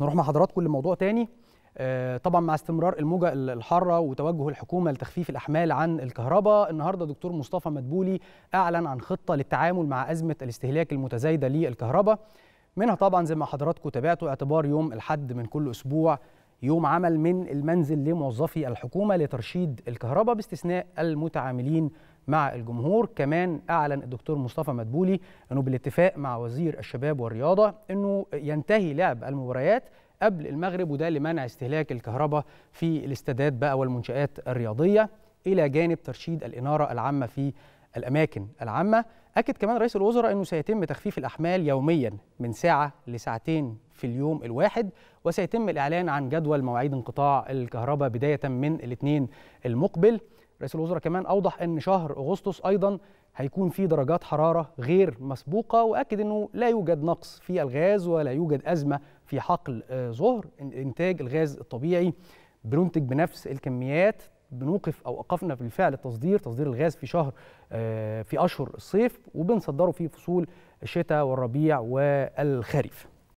هنروح مع حضراتكم لموضوع تاني آه، طبعا مع استمرار الموجة الحارة وتوجه الحكومة لتخفيف الأحمال عن الكهرباء النهاردة دكتور مصطفى مدبولي أعلن عن خطة للتعامل مع أزمة الاستهلاك المتزايدة للكهرباء منها طبعا زي ما حضراتكم تابعتوا اعتبار يوم الحد من كل أسبوع يوم عمل من المنزل لموظفي الحكومة لترشيد الكهرباء باستثناء المتعاملين مع الجمهور كمان أعلن الدكتور مصطفى مدبولي أنه بالاتفاق مع وزير الشباب والرياضة أنه ينتهي لعب المباريات قبل المغرب وده لمنع استهلاك الكهرباء في الاستادات بقى والمنشآت الرياضية إلى جانب ترشيد الإنارة العامة في الأماكن العامة أكد كمان رئيس الوزراء أنه سيتم تخفيف الأحمال يوميا من ساعة لساعتين في اليوم الواحد وسيتم الإعلان عن جدول مواعيد انقطاع الكهرباء بداية من الاثنين المقبل رئيس الوزراء كمان اوضح ان شهر اغسطس ايضا هيكون فيه درجات حراره غير مسبوقه واكد انه لا يوجد نقص في الغاز ولا يوجد ازمه في حقل آه، ظهر انتاج الغاز الطبيعي بننتج بنفس الكميات بنوقف او اوقفنا بالفعل التصدير تصدير الغاز في شهر آه، في اشهر الصيف وبنصدره في فصول الشتاء والربيع والخريف